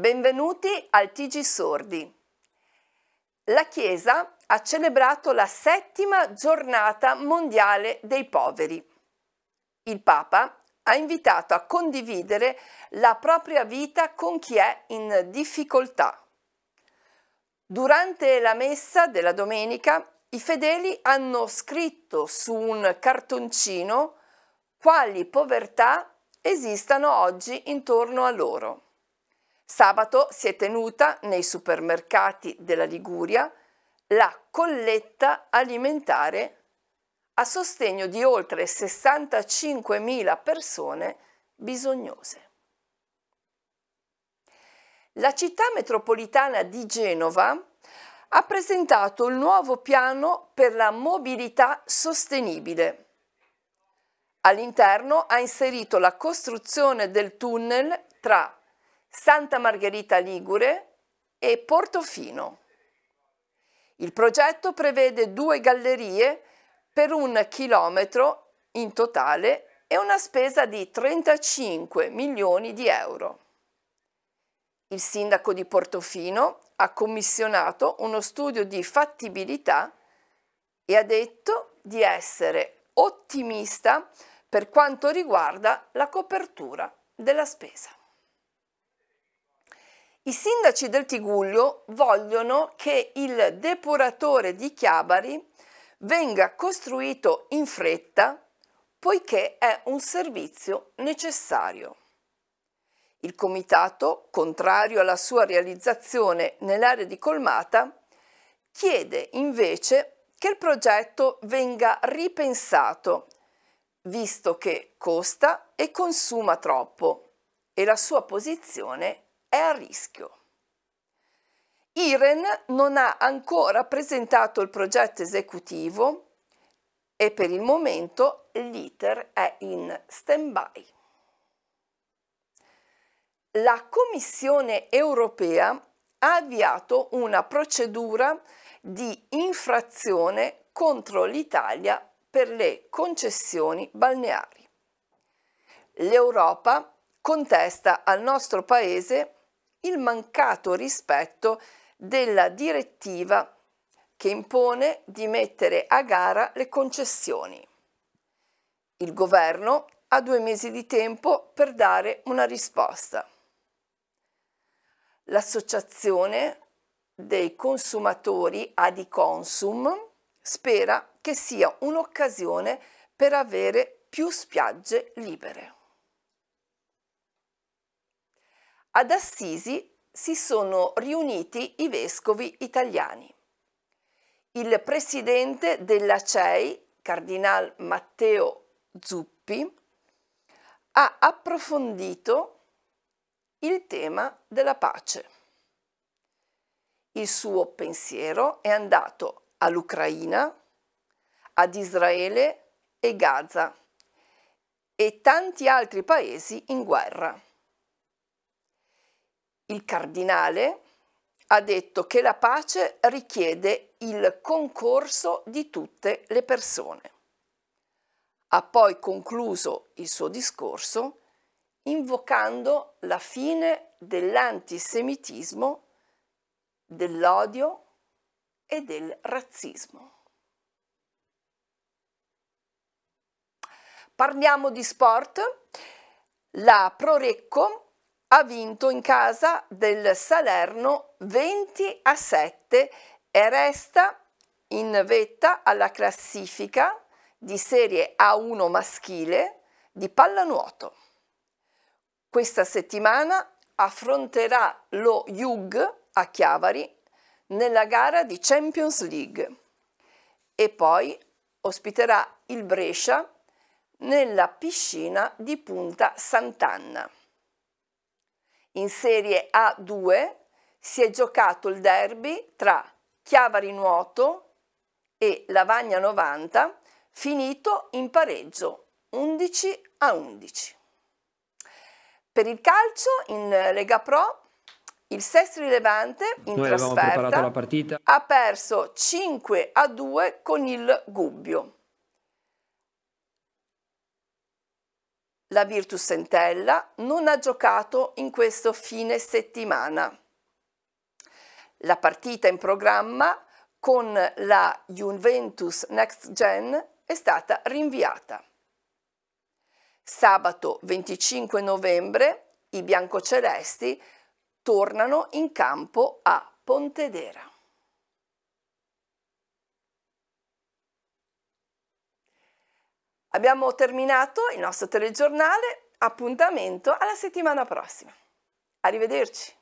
Benvenuti al TG Sordi. La Chiesa ha celebrato la settima giornata mondiale dei poveri. Il Papa ha invitato a condividere la propria vita con chi è in difficoltà. Durante la messa della domenica i fedeli hanno scritto su un cartoncino quali povertà esistano oggi intorno a loro. Sabato si è tenuta nei supermercati della Liguria la colletta alimentare a sostegno di oltre 65.000 persone bisognose. La città metropolitana di Genova ha presentato il nuovo piano per la mobilità sostenibile. All'interno ha inserito la costruzione del tunnel tra Santa Margherita Ligure e Portofino. Il progetto prevede due gallerie per un chilometro in totale e una spesa di 35 milioni di euro. Il sindaco di Portofino ha commissionato uno studio di fattibilità e ha detto di essere ottimista per quanto riguarda la copertura della spesa. I sindaci del Tiguglio vogliono che il depuratore di Chiabari venga costruito in fretta poiché è un servizio necessario. Il comitato, contrario alla sua realizzazione nell'area di Colmata, chiede invece che il progetto venga ripensato, visto che costa e consuma troppo e la sua posizione è a rischio. Iren non ha ancora presentato il progetto esecutivo e per il momento l'iter è in stand-by. La Commissione europea ha avviato una procedura di infrazione contro l'Italia per le concessioni balneari. L'Europa contesta al nostro Paese il mancato rispetto della direttiva che impone di mettere a gara le concessioni. Il governo ha due mesi di tempo per dare una risposta. L'associazione dei consumatori Adiconsum spera che sia un'occasione per avere più spiagge libere. Ad Assisi si sono riuniti i vescovi italiani. Il presidente della CEI, Cardinal Matteo Zuppi, ha approfondito il tema della pace. Il suo pensiero è andato all'Ucraina, ad Israele e Gaza e tanti altri paesi in guerra il cardinale ha detto che la pace richiede il concorso di tutte le persone. Ha poi concluso il suo discorso invocando la fine dell'antisemitismo, dell'odio e del razzismo. Parliamo di sport. La Prorecco ha vinto in casa del Salerno 20 a 7 e resta in vetta alla classifica di serie A1 maschile di pallanuoto. Questa settimana affronterà lo Jug a Chiavari nella gara di Champions League e poi ospiterà il Brescia nella piscina di Punta Sant'Anna. In Serie A2 si è giocato il derby tra Chiavari Nuoto e Lavagna 90, finito in pareggio 11 a 11. Per il calcio in Lega Pro il Sestri Levante in Noi trasferta ha perso 5 a 2 con il Gubbio. La Virtus Entella non ha giocato in questo fine settimana. La partita in programma con la Juventus Next Gen è stata rinviata. Sabato 25 novembre i biancocelesti tornano in campo a Pontedera. Abbiamo terminato il nostro telegiornale, appuntamento alla settimana prossima. Arrivederci.